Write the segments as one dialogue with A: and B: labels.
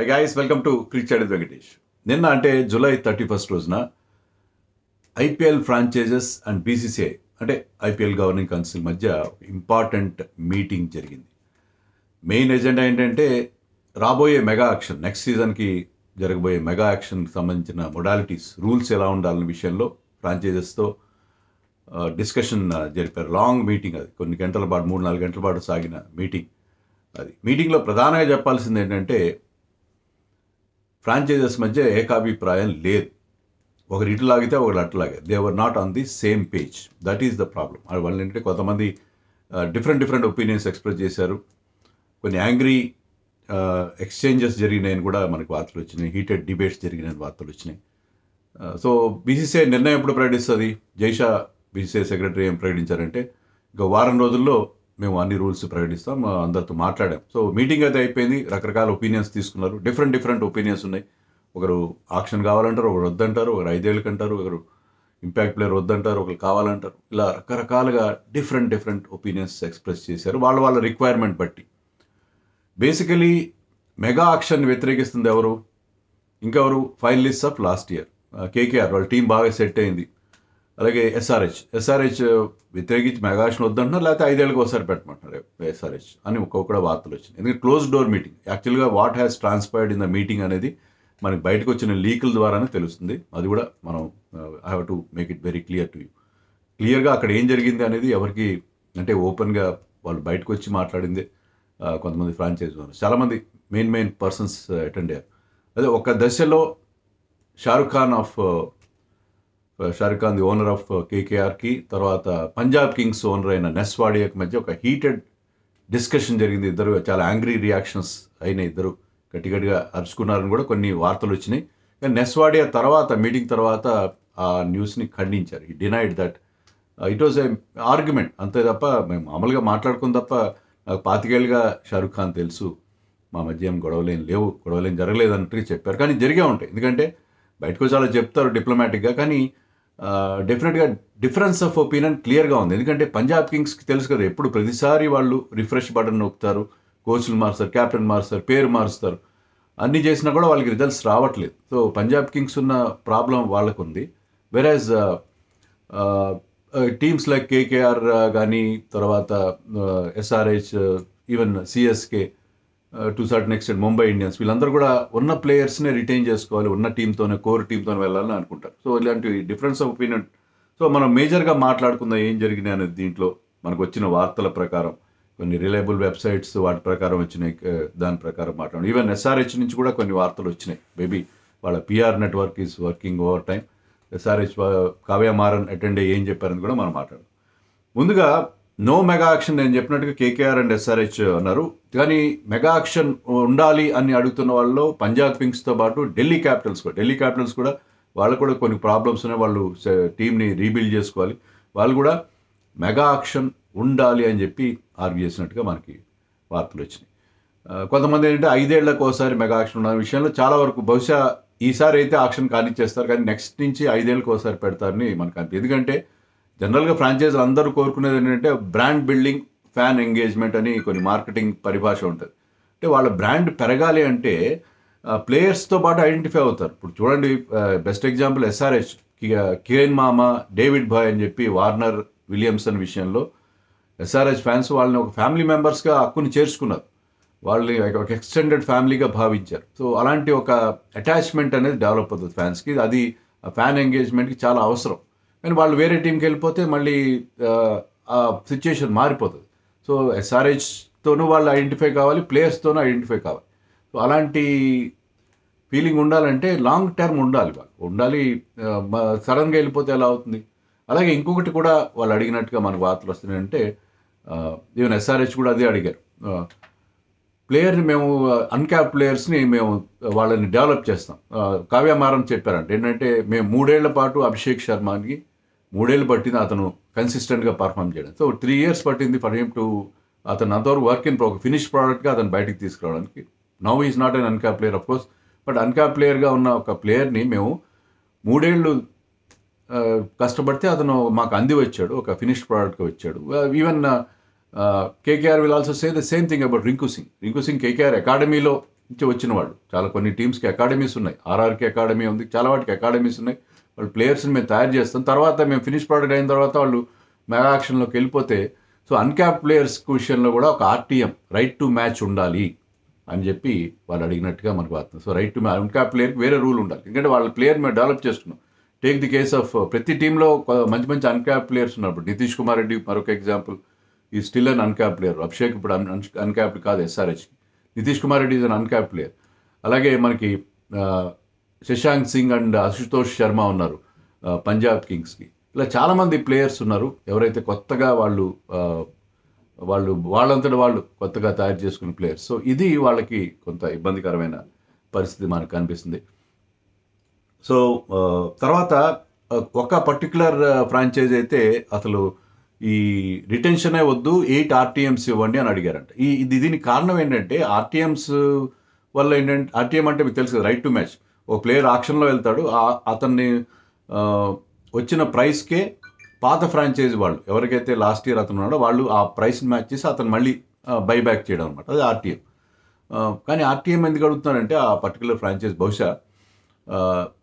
A: I guys welcome to cricket Venkatesh నిన్న అంటే July thirty first రోజున ఐపీఎల్ ఫ్రాంచైజెస్ అండ్ బీసీసీఐ అంటే ఐపీఎల్ గవర్నింగ్ కౌన్సిల్ మధ్య ఇంపార్టెంట్ మీటింగ్ జరిగింది మెయిన్ ఎజెండా ఏంటంటే రాబోయే మెగా యాక్షన్ నెక్స్ట్ సీజన్కి జరగబోయే మెగా యాక్షన్కి సంబంధించిన మొడాలిటీస్ రూల్స్ ఎలా ఉండాలనే విషయంలో ఫ్రాంచైజెస్తో డిస్కషన్ జరిపారు లాంగ్ మీటింగ్ అది కొన్ని గంటల పాటు మూడు నాలుగు గంటల పాటు సాగిన మీటింగ్ అది మీటింగ్లో ప్రధానంగా చెప్పాల్సింది ఏంటంటే ఫ్రాంచైజర్స్ మధ్య ఏకాభిప్రాయం లేదు ఒకరు ఇటు లాగితే ఒకరు అట్లాగే they were not on the same page that is the problem వాళ్ళు ఏంటంటే కొంతమంది డిఫరెంట్ డిఫరెంట్ ఒపీనియన్స్ ఎక్స్ప్రెస్ చేశారు కొన్ని యాంగ్రీ ఎక్స్చేంజెస్ జరిగినాయని కూడా మనకు వార్తలు వచ్చినాయి హీటెడ్ డిబేట్స్ జరిగినాయని వార్తలు వచ్చినాయి సో బీసీసీఐ నిర్ణయం ఎప్పుడు ప్రకటిస్తుంది జైషా బీసీసీఐ సెక్రటరీ ఏం ప్రకటించారంటే ఇంకా వారం రోజుల్లో మేము అన్ని రూల్స్ ప్రకటిస్తాం అందరితో మాట్లాడాం సో మీటింగ్ అయితే అయిపోయింది రకరకాల ఒపీనియన్స్ తీసుకున్నారు డిఫరెంట్ డిఫరెంట్ ఒపీనియన్స్ ఉన్నాయి ఒకరు ఆక్షన్ కావాలంటారు ఒకరు వద్దంటారు ఒకరు ఐదేళ్ళకి అంటారు ఒకరు ఇంపాక్ట్ ప్లేయర్ వద్దంటారు ఒకరు కావాలంటారు ఇలా రకరకాలుగా డిఫరెంట్ డిఫరెంట్ ఒపీనియన్స్ ఎక్స్ప్రెస్ చేశారు వాళ్ళ వాళ్ళ రిక్వైర్మెంట్ బట్టి బేసికలీ మెగా ఆక్షన్ వ్యతిరేకిస్తుంది ఎవరు ఇంకెవరు finalist of last year KKR వాళ్ళ టీం బాగా సెట్ అయింది అలాగే ఎస్ఆర్హెచ్ ఎస్ఆర్హెచ్ uh, వ్యతిరేకించి మెగాషన్ వద్దంటున్నారు లేకపోతే ఐదేళ్ళకి ఒకసారి పెట్టమంటున్నారు ఎస్ఆర్హెచ్ అని ఒక్కొక్క వార్తలు వచ్చింది ఎందుకంటే క్లోజ్ డోర్ మీటింగ్ యాక్చువల్గా what has transpired in the meeting అనేది మనకి బయటకు వచ్చిన లీకుల ద్వారానే తెలుస్తుంది అది కూడా మనం I have to make it very clear to you క్లియర్గా అక్కడ ఏం జరిగింది అనేది ఎవరికి అంటే ఓపెన్గా వాళ్ళు బయటకు వచ్చి మాట్లాడింది uh, కొంతమంది ఫ్రాంచైజ్ వాళ్ళు చాలామంది మెయిన్ మెయిన్ పర్సన్స్ అటెండ్ అయ్యారు అదే ఒక దశలో Shahrukh Khan of Shahrukh Khan the owner of కేకేఆర్కి తర్వాత పంజాబ్ కింగ్స్ ఓనర్ అయిన నెస్వాడియాకి మధ్య ఒక హీటెడ్ డిస్కషన్ జరిగింది ఇద్దరు చాలా యాంగ్రీ రియాక్షన్స్ అయిన ఇద్దరు గట్టిగట్టిగా అరుచుకున్నారని కూడా కొన్ని వార్తలు వచ్చినాయి కానీ నెస్వాడియా తర్వాత మీటింగ్ తర్వాత ఆ న్యూస్ని ఖండించారు ఈ denied that it was a argument అంతే తప్ప మేము మామూలుగా మాట్లాడుకుని తప్ప నాకు పాతికేళ్ళుగా షారుఖ్ ఖాన్ తెలుసు మా మధ్య ఏం గొడవలేం లేవు గొడవలేం జరగలేదు అన్నట్టుగా చెప్పారు కానీ జరిగే ఉంటాయి ఎందుకంటే బయటకు చాలా చెప్తారు డిప్లొమాటిక్గా కానీ డెఫినెట్గా డిఫరెన్స్ ఆఫ్ ఒపీనియన్ క్లియర్గా ఉంది ఎందుకంటే పంజాబ్ కింగ్స్కి తెలుసు కదా ఎప్పుడు ప్రతిసారి వాళ్ళు రిఫ్రెష్ బటన్ నొక్కుతారు కోచ్లు మారుస్తారు క్యాప్టెన్ మారుస్తారు పేరు మారుస్తారు అన్నీ చేసినా కూడా వాళ్ళకి రిజల్ట్స్ రావట్లేదు సో పంజాబ్ కింగ్స్ ఉన్న ప్రాబ్లం వాళ్ళకు ఉంది వెరాజ్ టీమ్స్ లైక్ కేకేఆర్ కానీ తర్వాత SRH even CSK to certain next Mumbai Indians వీళ్ళందరూ కూడా ఉన్న ప్లేయర్స్నే రిటైన్ చేసుకోవాలి ఉన్న టీంతోనే కోర్ టీంతో వెళ్ళాలని అనుకుంటారు సో ఇలాంటి డిఫరెన్స్ ఆఫ్ ఒపీనియన్ సో మనం మేజర్గా మాట్లాడుకుందాం ఏం జరిగినాయి అనేది దీంట్లో మనకు వచ్చిన వార్తల ప్రకారం కొన్ని రిలయబుల్ వెబ్సైట్స్ వాటి ప్రకారం వచ్చినాయి దాని ప్రకారం మాట్లాడడం ఈవెన్ ఎస్ఆర్హెచ్ నుంచి కూడా కొన్ని వార్తలు వచ్చినాయి మేబీ వాళ్ళ PR network is working overtime SRH Kavya Maran attend అయ్యి ఏం చెప్పారని కూడా మనం మాట్లాడు ముందుగా నో మెగా యాక్షన్ నేను చెప్పినట్టుగా కేకేఆర్ అండ్ ఎస్ఆర్హెచ్ అన్నారు కానీ మెగా యాక్షన్ ఉండాలి అని అడుగుతున్న వాళ్ళు పంజాబ్ కింగ్స్తో పాటు ఢిల్లీ క్యాపిటల్స్ కూడా ఢిల్లీ క్యాపిటల్స్ కూడా వాళ్ళు కూడా కొన్ని ప్రాబ్లమ్స్ ఉన్నాయి వాళ్ళు టీంని రీబిల్డ్ చేసుకోవాలి వాళ్ళు కూడా మెగా యాక్షన్ ఉండాలి అని చెప్పి ఆర్వీ చేసినట్టుగా మనకి వార్తలు వచ్చినాయి కొంతమంది ఏంటంటే ఐదేళ్లకు ఒకసారి మెగా యాక్షన్ ఉన్న విషయంలో చాలా వరకు బహుశా ఈసారి అయితే ఆక్షన్ కానిచ్చేస్తారు కానీ నెక్స్ట్ నుంచి ఐదేళ్ళకు ఒకసారి పెడతారని మనకు అంతే ఎందుకంటే జనరల్గా ఫ్రాంచైజీలు అందరూ కోరుకునేది ఏంటంటే బ్రాండ్ బిల్డింగ్ ఫ్యాన్ ఎంగేజ్మెంట్ అని కొన్ని మార్కెటింగ్ పరిభాష ఉంటుంది అంటే వాళ్ళ బ్రాండ్ పెరగాలి అంటే ప్లేయర్స్తో పాటు ఐడెంటిఫై అవుతారు ఇప్పుడు చూడండి బెస్ట్ ఎగ్జాంపుల్ ఎస్ఆర్హెచ్ కిరణ్ మామ డేవిడ్ భాయ్ అని చెప్పి వార్నర్ విలియమ్సన్ విషయంలో ఎస్ఆర్హెచ్ ఫ్యాన్స్ వాళ్ళని ఒక ఫ్యామిలీ మెంబర్స్గా హక్కుని చేర్చుకున్నారు వాళ్ళని ఒక ఎక్స్టెండెడ్ ఫ్యామిలీగా భావించారు సో అలాంటి ఒక అటాచ్మెంట్ అనేది డెవలప్ అవుతుంది ఫ్యాన్స్కి అది ఫ్యాన్ ఎంగేజ్మెంట్కి చాలా అవసరం కానీ వాళ్ళు వేరే టీంకి వెళ్ళిపోతే మళ్ళీ ఆ సిచ్యుయేషన్ మారిపోతుంది సో ఎస్ఆర్హెచ్తోనూ వాళ్ళు ఐడెంటిఫై కావాలి ప్లేయర్స్తోనూ ఐడెంటిఫై కావాలి సో అలాంటి ఫీలింగ్ ఉండాలంటే లాంగ్ టర్మ్ ఉండాలి వాళ్ళు ఉండాలి సడన్గా వెళ్ళిపోతే ఎలా అవుతుంది అలాగే ఇంకొకటి కూడా వాళ్ళు అడిగినట్టుగా మనకు వార్తలు వస్తున్నాయంటే ఈవెన్ ఎస్ఆర్హెచ్ కూడా అదే అడిగారు ప్లేయర్ని మేము అన్క్యాప్ ప్లేయర్స్ని మేము వాళ్ళని డెవలప్ చేస్తాం కావ్యమారం చెప్పారంటే ఏంటంటే మేము మూడేళ్ల పాటు అభిషేక్ శర్మకి మూడేళ్ళు పట్టింది అతను కన్సిస్టెంట్గా పర్ఫామ్ చేయడం సో త్రీ ఇయర్స్ పట్టింది ఫర్ హిమ్ టు అతను అంతవరకు వర్క్ ఇన్ ప్రోగ్రెస్ ఫినిష్ ప్రోడక్ట్గా అతను బయటికి తీసుకురావడానికి now is not un uncapped player of course but uncapped ప్లేయర్గా ఉన్న ఒక ప్లేయర్ని మేము మూడేళ్ళు కష్టపడితే అతను మాకు అంది వచ్చాడు ఒక ఫినిష్ ప్రోడక్ట్గా వచ్చాడు even KKR will also say the same thing about Rinku Singh Rinku Singh KKR అకాడమీలో నుంచి వచ్చినవాడు చాలా కొన్ని టీమ్స్కి అకాడమీస్ ఉన్నాయి ఆర్ఆర్కే అకాడమీ ఉంది చాలా వాటికి అకాడమీస్ ఉన్నాయి వాళ్ళు ప్లేయర్స్ని మేము తయారు చేస్తాం తర్వాత మేము ఫినిష్ ప్రోడక్ట్ అయిన తర్వాత వాళ్ళు మెగా యాక్షన్లోకి వెళ్ళిపోతే సో అన్క్యాప్ ప్లేయర్స్ విషయంలో కూడా ఒక ఆర్టీఎం రైట్ టు మ్యాచ్ ఉండాలి అని చెప్పి వాళ్ళు అడిగినట్టుగా మనకు అర్థం so right to match uncapped ప్లేయర్కి వేరే రూల్ ఉండాలి ఎందుకంటే వాళ్ళ ప్లేయర్ మేము డెవలప్ చేస్తున్నాం టేక్ ది కేస్ ఆఫ్ ప్రతి టీంలో మంచి మంచి అన్క్యాప్ ప్లేయర్స్ ఉన్నారు నితీష్ కుమార్ రెడ్డి మరొక ఎగ్జాంపుల్ ఈ still un uncapped player Abhishek ఇప్పుడు అన్ అన్క్యాప్ కాదు ఎస్ఆర్హెచ్కి Nitish Kumar Reddy is un uncapped player అలాగే మనకి uh, శశాంక్ సింగ్ అండ్ అశుతోష్ శర్మ ఉన్నారు పంజాబ్ కింగ్స్కి ఇలా చాలామంది ప్లేయర్స్ ఉన్నారు ఎవరైతే కొత్తగా వాళ్ళు వాళ్ళు వాళ్ళంతటి వాళ్ళు కొత్తగా తయారు చేసుకునే ప్లేయర్స్ సో ఇది వాళ్ళకి కొంత ఇబ్బందికరమైన పరిస్థితి మనకు కనిపిస్తుంది సో తర్వాత ఒక పర్టికులర్ ఫ్రాంచైజ్ అయితే అసలు ఈ రిటెన్షనే వద్దు ఎయిట్ ఆర్టీఎంస్ ఇవ్వండి అని అడిగారంట ఈ ఇది దీనికి కారణం ఏంటంటే ఆర్టీఎంస్ వల్ల ఏంటంటే ఆర్టీఎం అంటే మీకు తెలుసు రైట్ టు మ్యాచ్ ఒక ప్లేయర్ ఆక్షన్లో వెళ్తాడు అతన్ని వచ్చిన ప్రైస్కే పాత ఫ్రాంచైజ్ వాళ్ళు ఎవరికైతే లాస్ట్ ఇయర్ అతను ఉన్నాడో వాళ్ళు ఆ ప్రైస్ని మ్యాచ్ చేసి అతను మళ్ళీ బైబ్యాక్ చేయడం అనమాట అది ఆర్టీఎం కానీ ఆర్టీఎం ఎందుకు అడుగుతున్నారంటే ఆ పర్టికులర్ ఫ్రాంచైజ్ బహుశా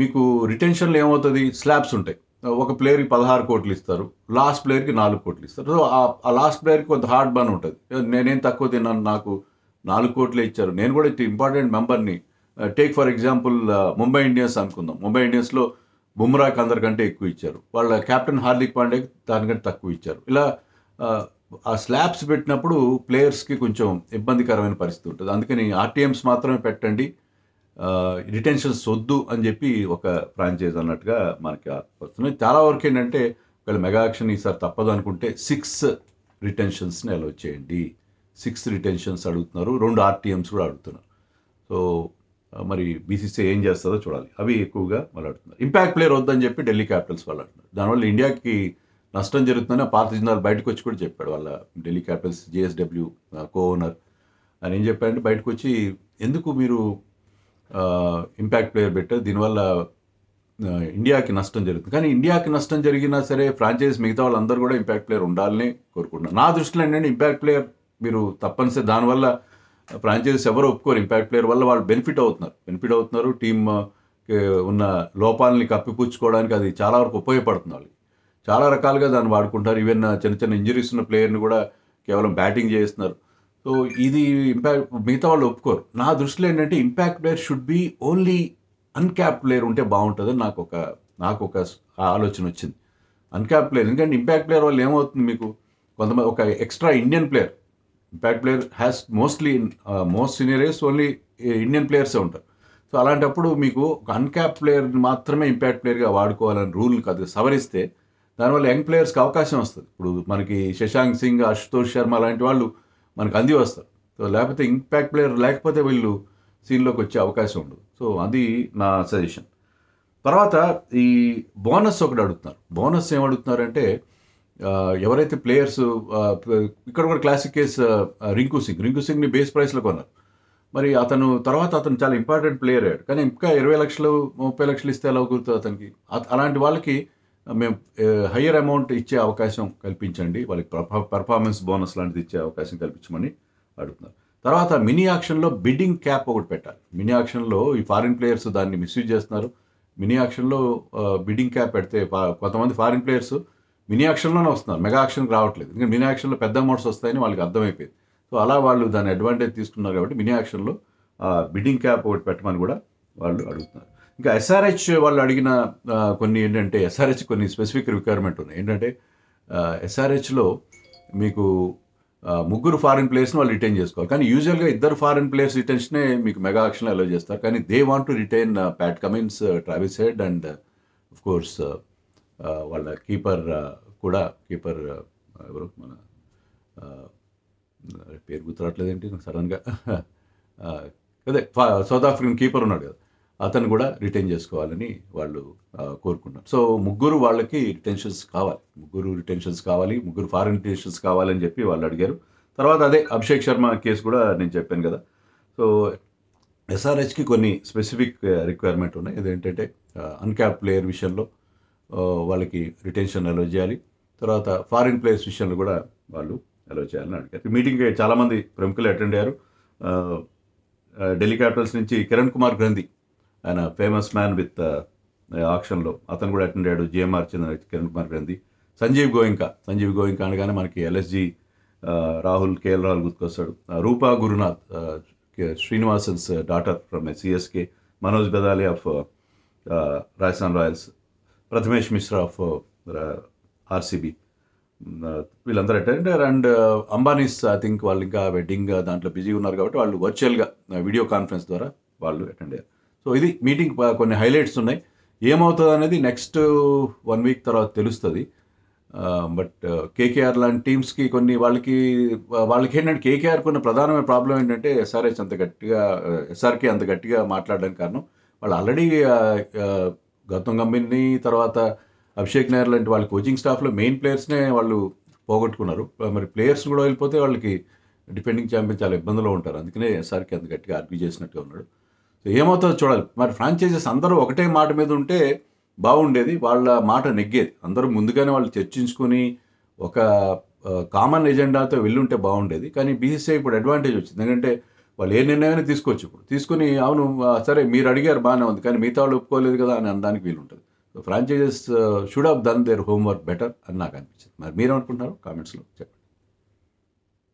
A: మీకు రిటెన్షన్లో ఏమవుతుంది స్లాబ్స్ ఉంటాయి ఒక ప్లేయర్కి పదహారు కోట్లు ఇస్తారు లాస్ట్ ప్లేయర్కి నాలుగు కోట్లు ఇస్తారు సో ఆ లాస్ట్ ప్లేయర్కి కొంత హార్డ్ బన్ ఉంటుంది నేనేం తక్కువ తిన్నాను నాకు నాలుగు కోట్లే ఇచ్చారు నేను కూడా ఇంపార్టెంట్ మెంబర్ని take for example Mumbai Indians అనుకుందాం ముంబై ఇండియన్స్లో బుమ్రాకి అందరికంటే ఎక్కువ ఇచ్చారు వాళ్ళ కెప్టెన్ హార్దిక్ పాండేకి దానికంటే తక్కువ ఇచ్చారు ఇలా uh, ఆ స్లాబ్స్ పెట్టినప్పుడు ప్లేయర్స్కి కొంచెం ఇబ్బందికరమైన పరిస్థితి ఉంటుంది అందుకని ఆర్టీఎంస్ మాత్రమే పెట్టండి రిటెన్షన్స్ uh, వద్దు అని చెప్పి ఒక ఫ్రాంచైజ్ అన్నట్టుగా మనకి వస్తున్నాయి చాలా వరకు ఏంటంటే ఒకవేళ మెగా యాక్షన్ ఈసారి తప్పదు అనుకుంటే సిక్స్ రిటెన్షన్స్ని అలౌ చేయండి సిక్స్ రిటెన్షన్స్ అడుగుతున్నారు రెండు ఆర్టీఎంస్ కూడా అడుగుతున్నారు సో మరి బీసీసీ ఏం చేస్తుందో చూడాలి అవి ఎక్కువగా వాళ్ళు ఆడుతున్నారు ఇంపాక్ట్ ప్లేయర్ వద్దని చెప్పి ఢిల్లీ క్యాపిటల్స్ వాళ్ళు ఆడుతున్నారు దానివల్ల ఇండియాకి నష్టం జరుగుతుందని పార్థ జిందాల్ బయటకు వచ్చి కూడా చెప్పాడు వాళ్ళ Delhi Capitals JSW co owner ఆయన ఏం చెప్పారంటే బయటకు వచ్చి ఎందుకు మీరు ఇంపాక్ట్ ప్లేయర్ పెట్టారు దీనివల్ల ఇండియాకి నష్టం జరుగుతుంది కానీ ఇండియాకి నష్టం జరిగినా సరే ఫ్రాంచైజ్ మిగతా వాళ్ళందరూ కూడా ఇంపాక్ట్ ప్లేయర్ ఉండాలని కోరుకుంటున్నారు నా దృష్టిలో ఏంటంటే ఇంపాక్ట్ ప్లేయర్ మీరు తప్పనిసరి దానివల్ల ఫ్రాంచైజెస్ ఎవరు ఒప్పుకోరు ఇంపాక్ట్ ప్లేయర్ వల్ల వాళ్ళు బెనిఫిట్ అవుతున్నారు బెనిఫిట్ అవుతున్నారు టీమ్ ఉన్న లోపాలని కప్పిపుచ్చుకోవడానికి అది చాలా వరకు ఉపయోగపడుతుంది వాళ్ళకి చాలా రకాలుగా దాన్ని వాడుకుంటారు ఈవెన్ చిన్న చిన్న ఇంజరీస్ ఉన్న ప్లేయర్ని కూడా కేవలం బ్యాటింగ్ చేస్తున్నారు సో ఇది ఇంపాక్ట్ మిగతా వాళ్ళు ఒప్పుకోరు నా దృష్టిలో ఏంటంటే impact player should be only uncapped player ఉంటే బాగుంటుందని నాకు ఒక నాకు ఒక ఆలోచన వచ్చింది అన్క్యాప్ ప్లేయర్ ఎందుకంటే ఇంపాక్ట్ ప్లేయర్ వాళ్ళు ఏమవుతుంది మీకు కొంతమంది ఒక extra Indian player bat player has mostly most seniors only Indian ప్లేయర్సే ఉంటారు సో అలాంటప్పుడు మీకు ఒక అన్క్యాప్ ప్లేయర్ని మాత్రమే ఇంపాక్ట్ ప్లేయర్గా వాడుకోవాలని రూల్ కాదు సవరిస్తే దానివల్ల యంగ్ ప్లేయర్స్కి అవకాశం వస్తుంది ఇప్పుడు మనకి శశాంక్ సింగ్ అశుతోష్ శర్మ లాంటి వాళ్ళు మనకు అంది వస్తారు సో లేకపోతే ఇంపాక్ట్ ప్లేయర్ లేకపోతే వీళ్ళు సీన్లోకి వచ్చే అవకాశం ఉండదు సో అది నా సజెషన్ తర్వాత ఈ బోనస్ ఒకటి అడుగుతున్నారు బోనస్ ఏమడుగుతున్నారంటే ఎవరైతే ప్లేయర్స్ ఇక్కడ కూడా క్లాసిక్ కేస్ రింకు సింగ్ రింకు సింగ్ని బేస్ ప్రైస్లో కొన్నారు మరి అతను తర్వాత అతను చాలా ఇంపార్టెంట్ ప్లేయర్ అయ్యాడు కానీ ఇంకా ఇరవై లక్షలు ముప్పై లక్షలు ఇస్తే ఎలా కుదురుతుంది అతనికి అలాంటి వాళ్ళకి మేము హయ్యర్ అమౌంట్ ఇచ్చే అవకాశం కల్పించండి వాళ్ళకి పర్ఫార్మెన్స్ బోనస్ లాంటిది ఇచ్చే అవకాశం కల్పించమని అడుగుతున్నారు తర్వాత మినీ ఆక్షన్లో బిడ్డింగ్ క్యాప్ ఒకటి పెట్టాలి మినీ ఆక్షన్లో ఈ ఫారిన్ ప్లేయర్స్ దాన్ని మిస్యూజ్ చేస్తున్నారు మినీ ఆక్షన్లో బిడ్డింగ్ క్యాప్ పెడితే కొంతమంది ఫారిన్ ప్లేయర్స్ మినీ యాక్షన్లోనే వస్తున్నారు మెగా యాక్షన్కి రావట్లేదు ఎందుకంటే మినీ యాక్షన్లో పెద్ద అమౌంట్స్ వస్తాయని వాళ్ళకి అర్థమైపోయింది సో అలా వాళ్ళు దాని అడ్వాంటేజ్ తీసుకున్నారు కాబట్టి మినీ యాక్షన్లో బిడ్డింగ్ క్యాప్ ఒకటి పెట్టమని కూడా వాళ్ళు అడుగుతున్నారు ఇంకా ఎస్ఆర్హెచ్ వాళ్ళు అడిగిన కొన్ని ఏంటంటే ఎస్ఆర్హెచ్ కొన్ని స్పెసిఫిక్ రిక్వైర్మెంట్ ఉన్నాయి ఏంటంటే ఎస్ఆర్హెచ్లో మీకు ముగ్గురు ఫారిన్ ప్లేయర్స్ని వాళ్ళు రిటైన్ చేసుకోవాలి కానీ యూజువల్గా ఇద్దరు ఫారిన్ ప్లేయర్స్ రిటైన్స్నే మీకు మెగా ఆక్షన్లో అలో చేస్తారు కానీ they want to retain Pat Cummins Travis Head and of course వాళ్ళ కీపర్ కూడా కీపర్ ఎవరు మన పేరు ఏంటి సడన్గా అదే సౌత్ ఆఫ్రికన్ కీపర్ ఉన్నాడు కదా అతను కూడా రిటైన్ చేసుకోవాలని వాళ్ళు కోరుకున్నారు సో ముగ్గురు వాళ్ళకి రిటెన్షన్స్ కావాలి ముగ్గురు రిటెన్షన్స్ కావాలి ముగ్గురు ఫారిన్ రిటెన్షన్స్ కావాలని చెప్పి వాళ్ళు అడిగారు తర్వాత అదే అభిషేక్ శర్మ కేసు కూడా నేను చెప్పాను కదా సో ఎస్ఆర్హెచ్కి కొన్ని స్పెసిఫిక్ రిక్వైర్మెంట్ ఉన్నాయి ఇదేంటంటే అన్క్యాప్ ప్లేయర్ విషయంలో వాళ్ళకి రిటెన్షన్ అలో చేయాలి తర్వాత ఫారిన్ ప్లేస్ విషయంలో కూడా వాళ్ళు అలో చేయాలని అడిగారు మీటింగ్కి చాలామంది ప్రముఖులు అటెండ్ అయ్యారు ఢిల్లీ క్యాపిటల్స్ నుంచి కిరణ్ కుమార్ గ్రంథి ఆయన ఫేమస్ మ్యాన్ విత్ ఆక్షన్లో అతను కూడా అటెండ్ అయ్యాడు జిఎంఆర్ చెందిన కిరణ్ కుమార్ గ్రంథి సంజీవ్ గోయింక సంజీవ్ గోయింక అనగానే మనకి ఎల్ఎస్జి రాహుల్ కేఎల్ రాహుల్ గుర్తుకొస్తాడు Rupa Gurunath Srinivasan's daughter from CSK Manoj Badale of Rajasthan Royals Prathamesh Mishra of RCB uh, uh, వీళ్ళందరూ attended and uh, Ambanis I think వాళ్ళు ఇంకా వెడ్డింగ్ దాంట్లో బిజీ ఉన్నారు కాబట్టి వాళ్ళు వర్చువల్గా వీడియో కాన్ఫరెన్స్ ద్వారా వాళ్ళు అటెండ్ అయ్యారు సో ఇది మీటింగ్ కొన్ని హైలైట్స్ ఉన్నాయి ఏమవుతుంది అనేది నెక్స్ట్ వన్ వీక్ తర్వాత తెలుస్తుంది బట్ కేకేఆర్ లాంటి టీమ్స్కి కొన్ని వాళ్ళకి వాళ్ళకి ఏంటంటే కేకేఆర్కి ఉన్న ప్రధానమైన ప్రాబ్లం ఏంటంటే ఎస్ఆర్ఎస్ అంత గట్టిగా ఎస్ఆర్కే అంత గట్టిగా మాట్లాడడం కారణం వాళ్ళు ఆల్రెడీ గౌతమ్ గంభీర్ని తర్వాత అభిషేక్ నాయర్ లాంటి వాళ్ళ కోచింగ్ స్టాఫ్లో మెయిన్ ప్లేయర్స్నే వాళ్ళు పోగొట్టుకున్నారు మరి ప్లేయర్స్ కూడా వెళ్ళిపోతే వాళ్ళకి డిఫెండింగ్ ఛాంపియన్ చాలా ఇబ్బందులో ఉంటారు అందుకనే సార్కి అంత గట్టిగా ఆర్గ్యూ చేసినట్టుగా ఉన్నాడు సో ఏమవుతుందో చూడాలి మరి ఫ్రాంచైజెస్ అందరూ ఒకటే మాట మీద ఉంటే బాగుండేది వాళ్ళ మాట నెగ్గేది అందరూ ముందుగానే వాళ్ళు చర్చించుకొని ఒక కామన్ ఎజెండాతో వెళ్ళుంటే బాగుండేది కానీ బీసీసీఐ ఇప్పుడు అడ్వాంటేజ్ వచ్చింది ఎందుకంటే వాళ్ళు ఏ నిర్ణయమైనా తీసుకోవచ్చు ఇప్పుడు తీసుకుని అవును సరే మీరు అడిగారు బాగానే ఉంది కానీ మిగతా వాళ్ళు ఒప్పుకోలేదు కదా అని అనడానికి వీలుంటుంది so franchises should have done their homework better అని నాకు అనిపించింది మరి మీరేమనుకుంటున్నారు కామెంట్స్లో చెప్పండి